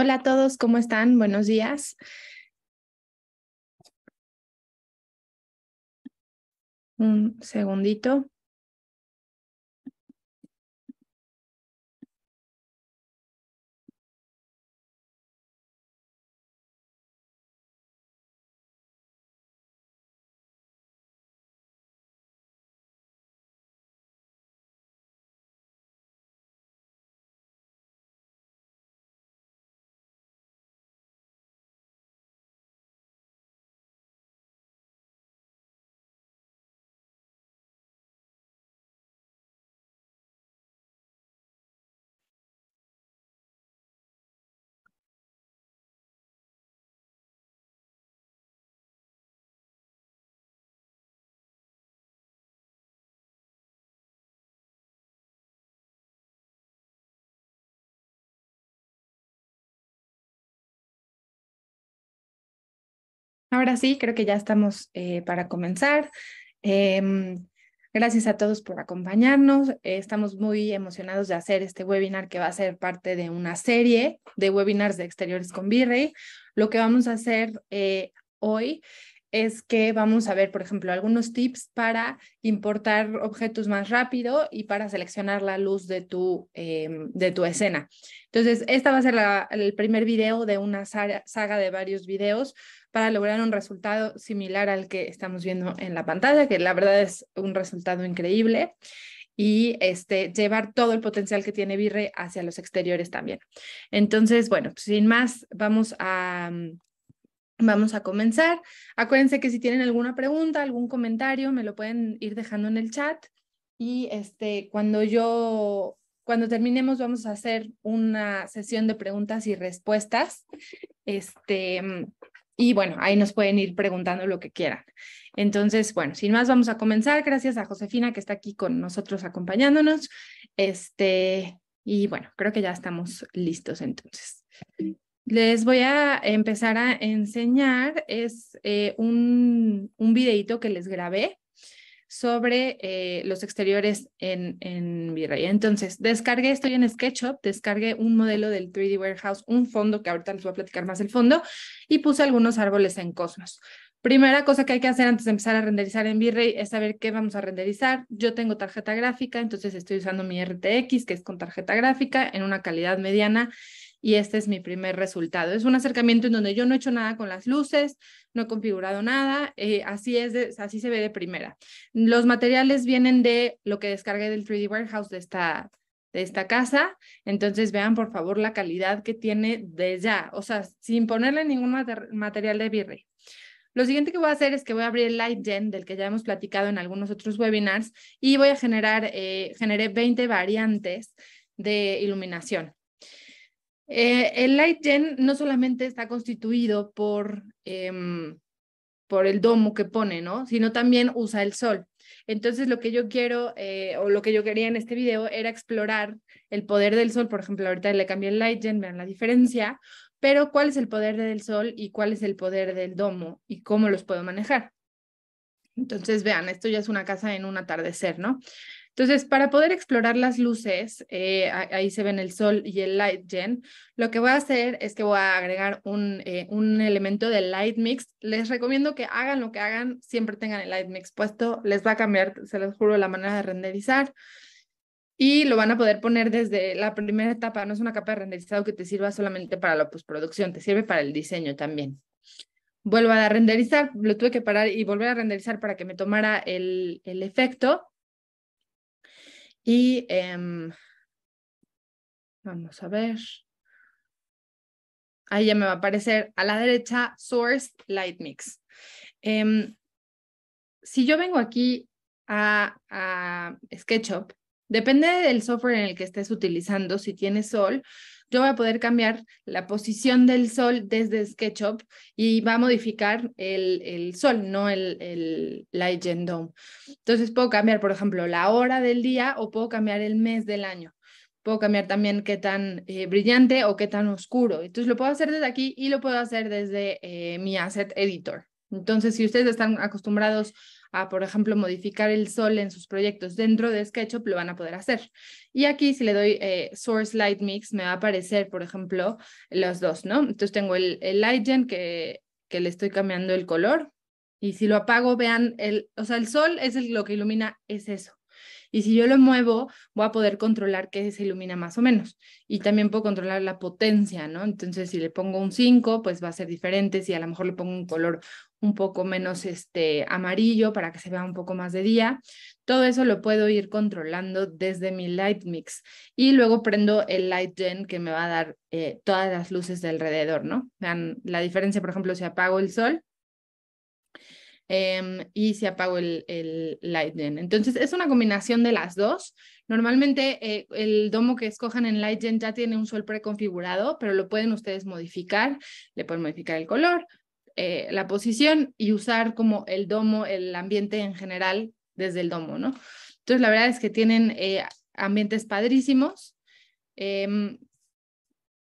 Hola a todos, ¿cómo están? Buenos días. Un segundito. Ahora sí, creo que ya estamos eh, para comenzar. Em, gracias a todos por acompañarnos. Eh, estamos muy emocionados de hacer este webinar que va a ser parte de una serie de webinars de exteriores con Virrey. Lo que vamos a hacer eh, hoy es que vamos a ver, por ejemplo, algunos tips para importar objetos más rápido y para seleccionar la luz de tu, em, de tu escena. Entonces, esta va a ser el primer video de una saga de varios videos para lograr un resultado similar al que estamos viendo en la pantalla, que la verdad es un resultado increíble y este, llevar todo el potencial que tiene Virre hacia los exteriores también. Entonces, bueno, pues, sin más, vamos a, Vamos a comenzar. Acuérdense que si tienen alguna pregunta, algún comentario, me lo pueden ir dejando en el chat. Y este, cuando yo, cuando terminemos, vamos a hacer una sesión de preguntas y respuestas. Este, y bueno, ahí nos pueden ir preguntando lo que quieran. Entonces, bueno, sin más, vamos a comenzar. Gracias a Josefina que está aquí con nosotros acompañándonos. Este, y bueno, creo que ya estamos listos entonces les voy a empezar a enseñar es eh, un, un videito que les grabé sobre eh, los exteriores en, en Virrey. Entonces, descargué, estoy en SketchUp, descargué un modelo del 3D Warehouse, un fondo que ahorita les voy a platicar más el fondo, y puse algunos árboles en Cosmos. Primera cosa que hay que hacer antes de empezar a renderizar en Virrey es saber qué vamos a renderizar. Yo tengo tarjeta gráfica, entonces estoy usando mi RTX, que es con tarjeta gráfica, en una calidad mediana y este es mi primer resultado. Es un acercamiento en donde yo no he hecho nada con las luces, no he configurado nada, eh, así, es de, así se ve de primera. Los materiales vienen de lo que descargué del 3D Warehouse de esta, de esta casa, entonces vean por favor la calidad que tiene de ya, o sea, sin ponerle ningún material de virrey. Lo siguiente que voy a hacer es que voy a abrir el LightGen, del que ya hemos platicado en algunos otros webinars, y voy a generar, eh, generé 20 variantes de iluminación. Eh, el light no solamente está constituido por, em, por el domo que pone, ¿no? Sino también usa el sol. Entonces, lo que yo quiero eh, o lo que yo quería en este video era explorar el poder del sol. Por ejemplo, ahorita le cambié el light gen, vean la diferencia, pero cuál es el poder del sol y cuál es el poder del domo y cómo los puedo manejar. Entonces, vean, esto ya es una casa en un atardecer, ¿no? Entonces, para poder explorar las luces, eh, ahí se ven el sol y el light gen, lo que voy a hacer es que voy a agregar un, eh, un elemento de light mix. Les recomiendo que hagan lo que hagan, siempre tengan el light mix puesto, les va a cambiar, se los juro, la manera de renderizar y lo van a poder poner desde la primera etapa. No es una capa de renderizado que te sirva solamente para la postproducción, te sirve para el diseño también. Vuelvo a renderizar, lo tuve que parar y volver a renderizar para que me tomara el, el efecto. Y em, vamos a ver. Ahí ya me va a aparecer a la derecha Source Light Mix. Em, si yo vengo aquí a, a SketchUp, depende del software en el que estés utilizando, si tienes Sol, yo voy a poder cambiar la posición del sol desde SketchUp y va a modificar el, sol, no el, el Legend Dome. Entonces puedo cambiar, por ejemplo, la hora del día o puedo cambiar el mes del año. Puedo cambiar también qué tan eh, brillante o qué tan oscuro. Entonces lo puedo hacer desde aquí y lo puedo hacer desde eh, mi Asset Editor. Entonces, si ustedes están acostumbrados a, por ejemplo, modificar el sol en sus proyectos dentro de SketchUp, lo van a poder hacer. Y aquí si le doy eh, Source Light Mix, me va a aparecer, por ejemplo, los dos, ¿no? Entonces tengo el, el Light Gen que, que le estoy cambiando el color. Y si lo apago, vean, el, o sea, el sol es lo que ilumina, es eso. Y si yo lo muevo, voy a poder controlar que se ilumina más o menos. Y también puedo controlar la potencia, ¿no? Entonces, si le pongo un 5, pues va a ser diferente. Si a lo mejor le pongo un color un poco menos este amarillo para que se vea un poco más de día. Todo eso lo puedo ir controlando desde mi light mix y luego prendo el light gen que me va a dar eh, todas las luces de alrededor, ¿no? Vean la diferencia, por ejemplo, si apago el sol em, y si apago el, light gen. Entonces es una combinación de las dos. Normalmente eh, el domo que escojan en light gen ya tiene un sol preconfigurado, pero lo pueden ustedes modificar. Le pueden modificar el color, eh, la posición y usar como el domo, el ambiente en general desde el domo, ¿no? Entonces, la verdad es que tienen eh, ambientes padrísimos em,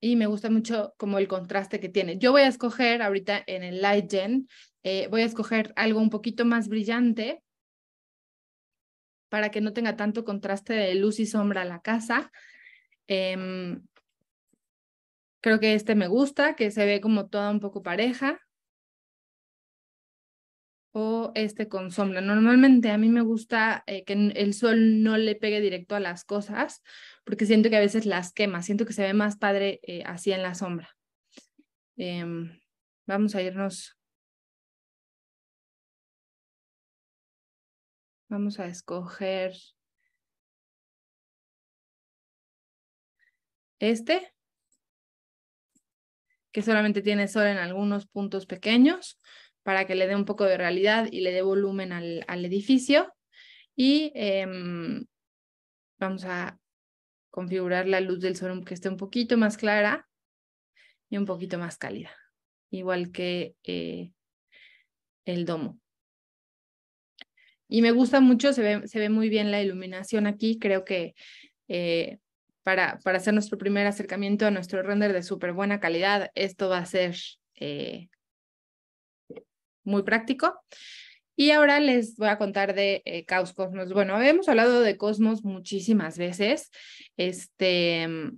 y me gusta mucho como el contraste que tiene. Yo voy a escoger ahorita en el Light eh, voy a escoger algo un poquito más brillante para que no tenga tanto contraste de luz y sombra a la casa. Em, creo que este me gusta, que se ve como toda un poco pareja o este con sombra. Normalmente a mí me gusta eh, que el sol no le pegue directo a las cosas porque siento que a veces las quema, siento que se ve más padre eh, así en la sombra. Em, vamos a irnos. Vamos a escoger este, que solamente tiene sol en algunos puntos pequeños para que le dé un poco de realidad y le dé volumen al, edificio. Y em, vamos a configurar la luz del sol que esté un poquito más clara y un poquito más cálida, igual que eh, el domo. Y me gusta mucho, se ve, muy bien la iluminación aquí, creo que eh, para, para, hacer nuestro primer acercamiento a nuestro render de súper buena calidad, esto va a ser eh, muy práctico. Y ahora les voy a contar de eh, Caos Cosmos. Bueno, habíamos hablado de Cosmos muchísimas veces. Este, mm,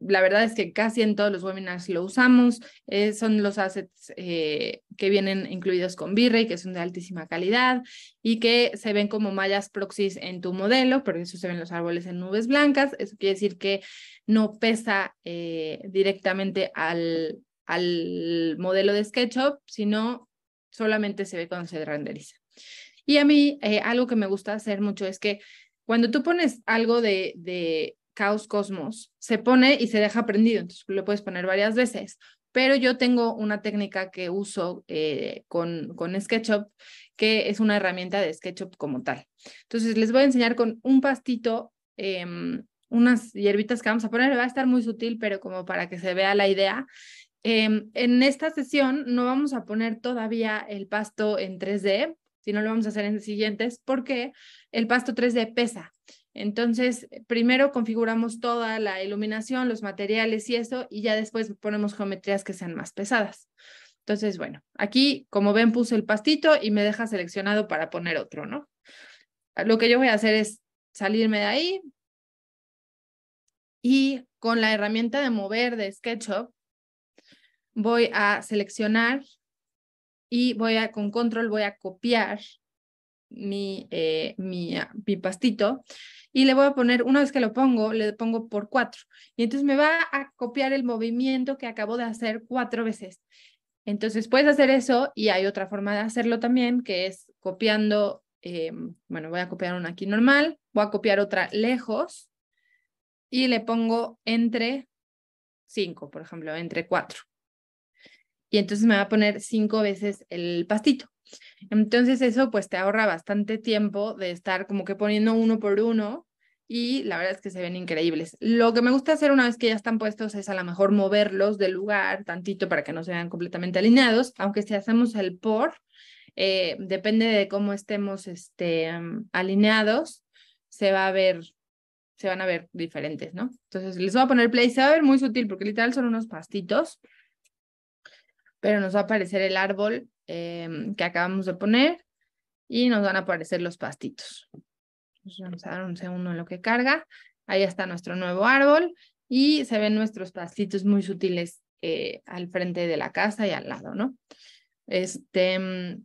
la verdad es que casi en todos los webinars lo usamos. Eh, son los assets eh, que vienen incluidos con V-Ray, que son de altísima calidad y que se ven como mallas proxies en tu modelo, porque eso se ven los árboles en nubes blancas. Eso quiere decir que no pesa eh, directamente al, al modelo de SketchUp, sino solamente se ve cuando se renderiza. Y a mí eh, algo que me gusta hacer mucho es que cuando tú pones algo de, de Caos Cosmos, se pone y se deja prendido, entonces lo puedes poner varias veces. Pero yo tengo una técnica que uso eh, con, con SketchUp, que es una herramienta de SketchUp como tal. Entonces les voy a enseñar con un pastito em, unas hierbitas que vamos a poner. Va a estar muy sutil, pero como para que se vea la idea. Em, en esta sesión no vamos a poner todavía el pasto en 3D, sino lo vamos a hacer en siguientes, porque el pasto 3D pesa. Entonces, primero configuramos toda la iluminación, los materiales y eso, y ya después ponemos geometrías que sean más pesadas. Entonces, bueno, aquí, como ven, puse el pastito y me deja seleccionado para poner otro, ¿no? Lo que yo voy a hacer es salirme de ahí y con la herramienta de mover de SketchUp, voy a seleccionar y voy a, con control voy a copiar mi, eh, ah, mi, pastito y le voy a poner, una vez que lo pongo, le pongo por cuatro. Y entonces me va a copiar el movimiento que acabo de hacer cuatro veces. Entonces puedes hacer eso y hay otra forma de hacerlo también, que es copiando, eh, bueno, voy a copiar una aquí normal, voy a copiar otra lejos y le pongo entre cinco, por ejemplo, entre cuatro y entonces me va a poner cinco veces el pastito. Entonces eso pues te ahorra bastante tiempo de estar como que poniendo uno por uno y la verdad es que se ven increíbles. Lo que me gusta hacer una vez que ya están puestos es a lo mejor moverlos del lugar tantito para que no se vean completamente alineados, aunque si hacemos el por, eh, depende de cómo estemos este, alineados, se va a ver, se van a ver diferentes, ¿no? Entonces les voy a poner play, se muy sutil porque literal son unos pastitos, pero nos va a aparecer el árbol em, que acabamos de poner y nos van a aparecer los pastitos. vamos a dar un segundo en lo que carga. Ahí está nuestro nuevo árbol y se ven nuestros pastitos muy sutiles eh, al frente de la casa y al lado, ¿no? Este, em,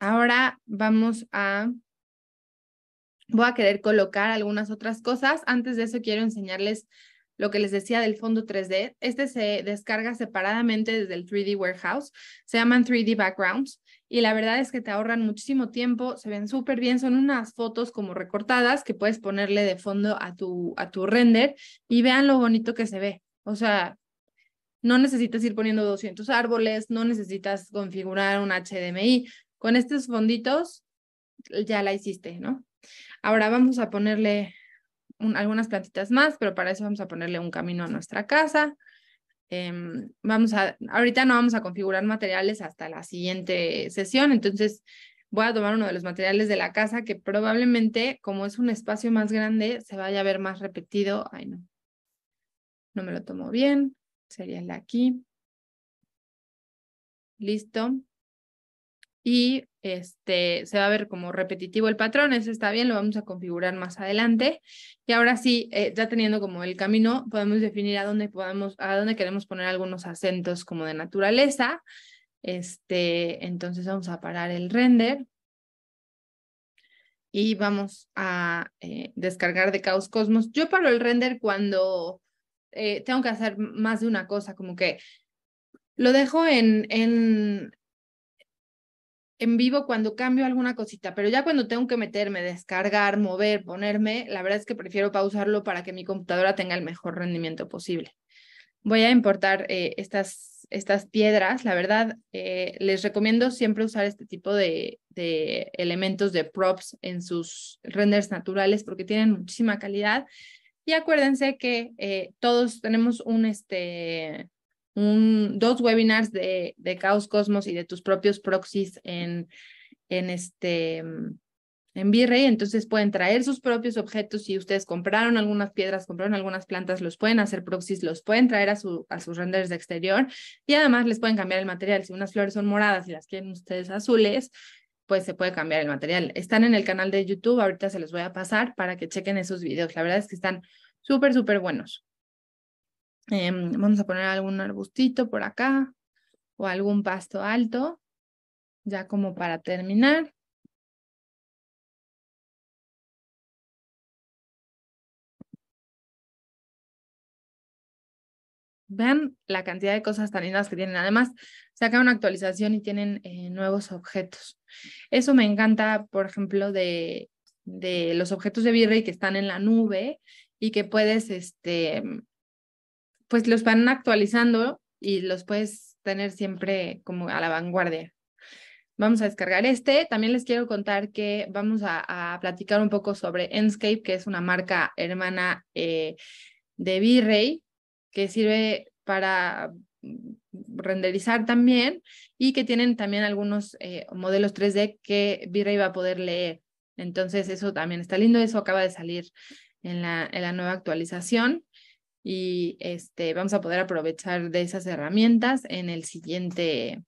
ahora vamos a... Voy a querer colocar algunas otras cosas. Antes de eso quiero enseñarles lo que les decía del fondo 3D. Este se descarga separadamente desde el 3D Warehouse. Se llaman 3D Backgrounds y la verdad es que te ahorran muchísimo tiempo, se ven súper bien, son unas fotos como recortadas que puedes ponerle de fondo a tu, a tu render y vean lo bonito que se ve. O sea, no necesitas ir poniendo 200 árboles, no necesitas configurar un HDMI. Con estos fonditos ya la hiciste, ¿no? Ahora vamos a ponerle algunas plantitas más, pero para eso vamos a ponerle un camino a nuestra casa. Em, vamos a, ahorita no vamos a configurar materiales hasta la siguiente sesión, entonces voy a tomar uno de los materiales de la casa que probablemente, como es un espacio más grande, se vaya a ver más repetido. Ay, no. No me lo tomo bien. Sería el de aquí. Listo. Y este, se va a ver como repetitivo el patrón, eso está bien, lo vamos a configurar más adelante. Y ahora sí, eh, ya teniendo como el camino, podemos definir a dónde, podemos, a dónde queremos poner algunos acentos como de naturaleza. Este, entonces vamos a parar el render y vamos a eh, descargar de Caos Cosmos. Yo paro el render cuando eh, tengo que hacer más de una cosa, como que lo dejo en, en en vivo cuando cambio alguna cosita, pero ya cuando tengo que meterme, descargar, mover, ponerme, la verdad es que prefiero pausarlo para que mi computadora tenga el mejor rendimiento posible. Voy a importar eh, estas, estas piedras, la verdad, eh, les recomiendo siempre usar este tipo de, de elementos de props en sus renders naturales porque tienen muchísima calidad. Y acuérdense que eh, todos tenemos un, este, dos webinars de, de Caos Cosmos y de tus propios proxies en, en este mm, en entonces pueden traer sus propios objetos. Si ustedes compraron algunas piedras, compraron algunas plantas, los pueden hacer proxies, los pueden traer a, su, a sus renders de exterior y además les pueden cambiar el material. Si unas flores son moradas y las quieren ustedes azules, pues se puede cambiar el material. Están en el canal de YouTube, ahorita se los voy a pasar para que chequen esos videos. La verdad es que están súper, súper buenos. Em, vamos a poner algún arbustito por acá o algún pasto alto, ya como para terminar. Vean la cantidad de cosas tan lindas que tienen. Además, sacan una actualización y tienen eh, nuevos objetos. Eso me encanta, por ejemplo, de, de los objetos de Virrey que están en la nube y que puedes este, pues los van actualizando y los puedes tener siempre como a la vanguardia. Vamos a descargar este. También les quiero contar que vamos a, platicar un poco sobre Enscape, que es una marca hermana eh, de V-Ray, que sirve para renderizar también y que tienen también algunos eh, modelos 3D que V-Ray va a poder leer. Entonces, eso también está lindo. Eso acaba de salir en la, en la nueva actualización y este, vamos a poder aprovechar de esas herramientas en el siguiente,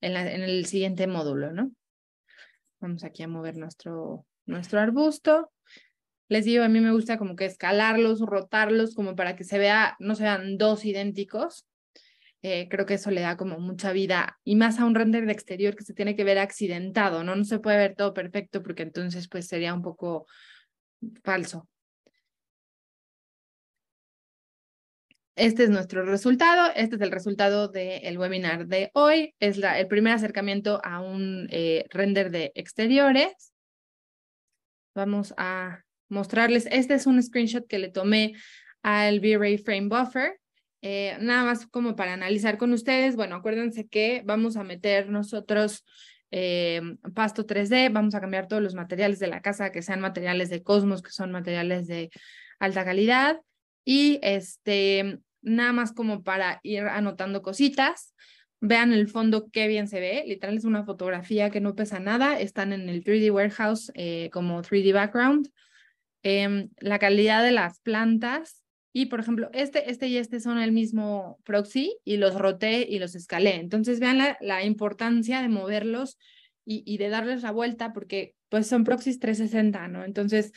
en, en el siguiente módulo, ¿no? Vamos aquí a mover nuestro, nuestro arbusto. Les digo, a mí me gusta como que escalarlos, rotarlos, como para que se vea, no sean dos idénticos. Eh, creo que eso le da como mucha vida y más a un render de exterior que se tiene que ver accidentado, ¿no? No se puede ver todo perfecto porque entonces pues sería un poco falso, este es nuestro resultado, este es el resultado del webinar de hoy, es la, el primer acercamiento a un eh, render de exteriores. Vamos a mostrarles, este es un screenshot que le tomé al V-Ray Frame Buffer, eh, nada más como para analizar con ustedes, bueno, acuérdense que vamos a meter nosotros eh, pasto 3D, vamos a cambiar todos los materiales de la casa que sean materiales de Cosmos, que son materiales de alta calidad, y este, nada más como para ir anotando cositas. Vean el fondo, qué bien se ve. Literal es una fotografía que no pesa nada. Están en el 3D Warehouse eh, como 3D Background. Em, la calidad de las plantas. Y por ejemplo, este, este y este son el mismo proxy y los roté y los escalé. Entonces vean la, importancia de moverlos y, de darles la vuelta porque pues son proxies 360, ¿no? Entonces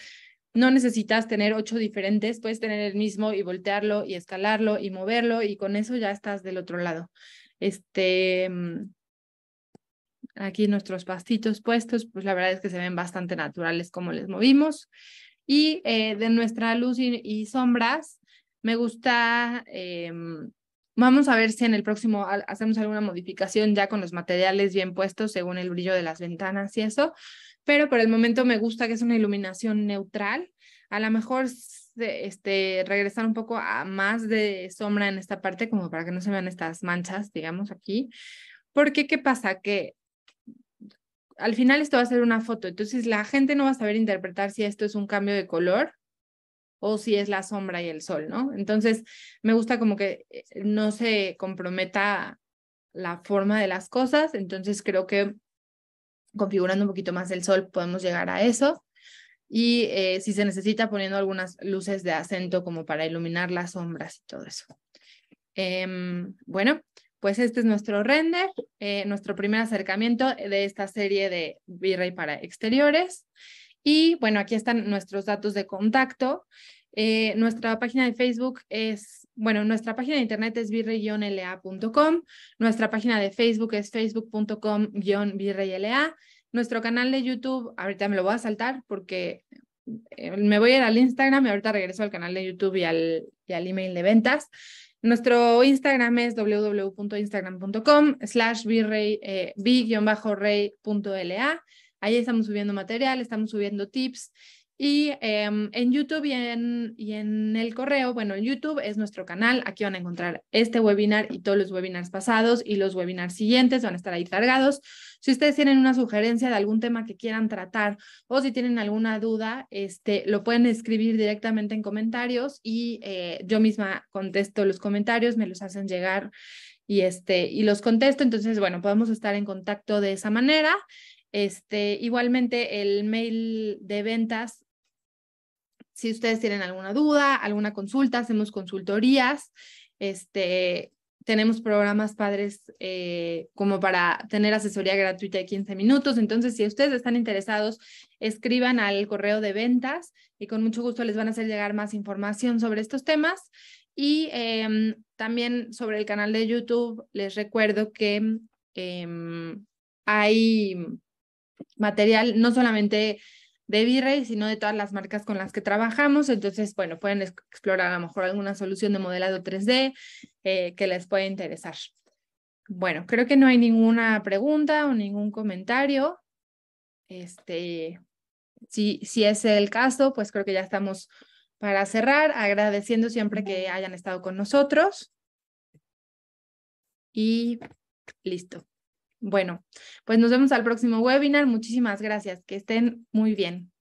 no necesitas tener ocho diferentes, puedes tener el mismo y voltearlo y escalarlo y moverlo y con eso ya estás del otro lado. Este, mm, aquí nuestros pastitos puestos, pues la verdad es que se ven bastante naturales como les movimos. Y eh, de nuestra luz y, sombras, me gusta, eh, mm, vamos a ver si en el próximo hacemos alguna modificación ya con los materiales bien puestos según el brillo de las ventanas y eso pero por el momento me gusta que es una iluminación neutral. A lo mejor este, regresar un poco a más de sombra en esta parte, como para que no se vean estas manchas, digamos, aquí. Porque, ¿qué pasa? Que al final esto va a ser una foto, entonces la gente no va a saber interpretar si esto es un cambio de color o si es la sombra y el sol, ¿no? Entonces, me gusta como que eh, no se comprometa la forma de las cosas, entonces creo que configurando un poquito más el sol, podemos llegar a eso. Y eh, si se necesita, poniendo algunas luces de acento como para iluminar las sombras y todo eso. Em, bueno, pues este es nuestro render, eh, nuestro primer acercamiento de esta serie de V-Ray para exteriores. Y bueno, aquí están nuestros datos de contacto. Eh, nuestra página de Facebook es bueno, nuestra página de internet es virrey-la.com, nuestra página de Facebook es facebookcom virrey nuestro canal de YouTube, ahorita me lo voy a saltar porque eh, me voy a ir al Instagram y ahorita regreso al canal de YouTube y al, al email de ventas. Nuestro Instagram es www.instagram.com slash virrey-rey.la. Eh, Ahí estamos subiendo material, estamos subiendo tips, y em, en YouTube y en, y en el correo, bueno, en YouTube es nuestro canal, aquí van a encontrar este webinar y todos los webinars pasados y los webinars siguientes van a estar ahí cargados. Si ustedes tienen una sugerencia de algún tema que quieran tratar o si tienen alguna duda, este, lo pueden escribir directamente en comentarios y eh, yo misma contesto los comentarios, me los hacen llegar y, este, y los contesto. Entonces, bueno, podemos estar en contacto de esa manera. Este, igualmente el mail de ventas si ustedes tienen alguna duda, alguna consulta, hacemos consultorías. Este, tenemos programas padres eh, como para tener asesoría gratuita de 15 minutos. Entonces, si ustedes están interesados, escriban al correo de ventas y con mucho gusto les van a hacer llegar más información sobre estos temas. Y em, también sobre el canal de YouTube, les recuerdo que em, hay material, no solamente de Virrey, sino de todas las marcas con las que trabajamos. Entonces, bueno, pueden explorar a lo mejor alguna solución de modelado 3D eh, que les pueda interesar. Bueno, creo que no hay ninguna pregunta o ningún comentario. Este, si, si es el caso, pues creo que ya estamos para cerrar, agradeciendo siempre que hayan estado con nosotros. Y listo. Bueno, pues nos vemos al próximo webinar. Muchísimas gracias. Que estén muy bien.